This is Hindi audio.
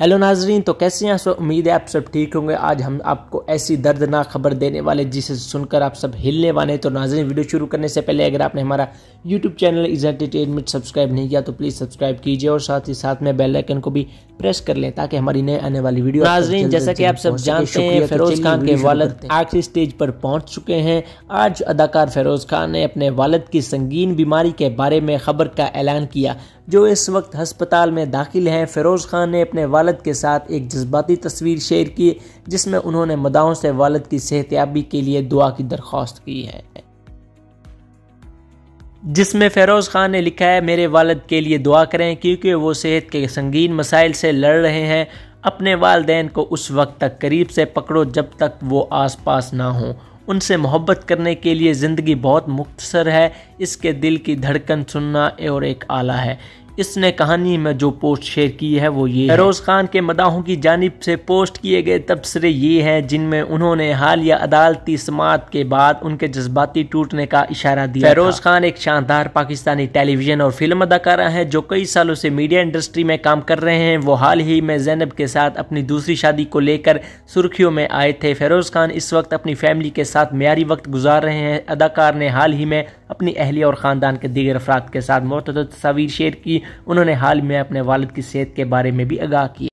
हेलो नाजरीन तो कैसे हैं सो उम्मीद है आप सब ठीक होंगे आज हम आपको ऐसी दर्दनाक खबर देने वाले जिसे सुनकर आप सब हिलने वाले तो नाजरीन वीडियो शुरू करने से पहले अगर आपने हमारा YouTube channel is entertainment subscribe नहीं किया तो प्लीज़ सब्सक्राइब कीजिए और साथ ही साथ में बेल आइकन को भी प्रेस कर लें ताकि हमारी नए आने वाली वीडियो नाजरीन जैसा कि आप सब जानते हैं तो फेरोज खान के वालद आखिरी स्टेज पर पहुंच चुके हैं आज अदाकार फेरोज खान ने अपने वालद की संगीन बीमारी के बारे में खबर का ऐलान किया जो इस वक्त हस्पताल में दाखिल हैं फ़िरोज़ खान ने अपने वालद के साथ एक जज्बाती तस्वीर शेयर की जिसमें उन्होंने मदाओं से वालद की सेहतियाबी के लिए दुआ की दरख्वास्त की है जिसमें फ़िरोज़ ख़ान ने लिखा है मेरे वालद के लिए दुआ करें क्योंकि वो सेहत के संगीन मसाइल से लड़ रहे हैं अपने वालदेन को उस वक्त तक करीब से पकड़ो जब तक वो आस पास ना हों उनसे मोहब्बत करने के लिए ज़िंदगी बहुत मुख्तसर है इसके दिल की धड़कन सुनना और एक आला है इसने कहानी में जो पोस्ट शेयर की है वो ये फरोज खान के मदाहों की जानब से पोस्ट किए गए तबसरे ये हैं जिनमें उन्होंने हालिया अदालती समात के बाद उनके जज्बाती टूटने का इशारा दिया फरोज खान एक शानदार पाकिस्तानी टेलीविजन और फिल्म अदाकारा है जो कई सालों से मीडिया इंडस्ट्री में काम कर रहे हैं वो हाल ही में जैनब के साथ अपनी दूसरी शादी को लेकर सुर्खियों में आए थे फरोज खान इस वक्त अपनी फैमिली के साथ मीरी वक्त गुजार रहे हैं अदाकार ने हाल ही में अपनी अहलिया और ख़ानदान के दीगर अफराद के साथ मतद तस्वीर शेयर की उन्होंने हाल में अपने वालद की सेहत के बारे में भी आगाह किया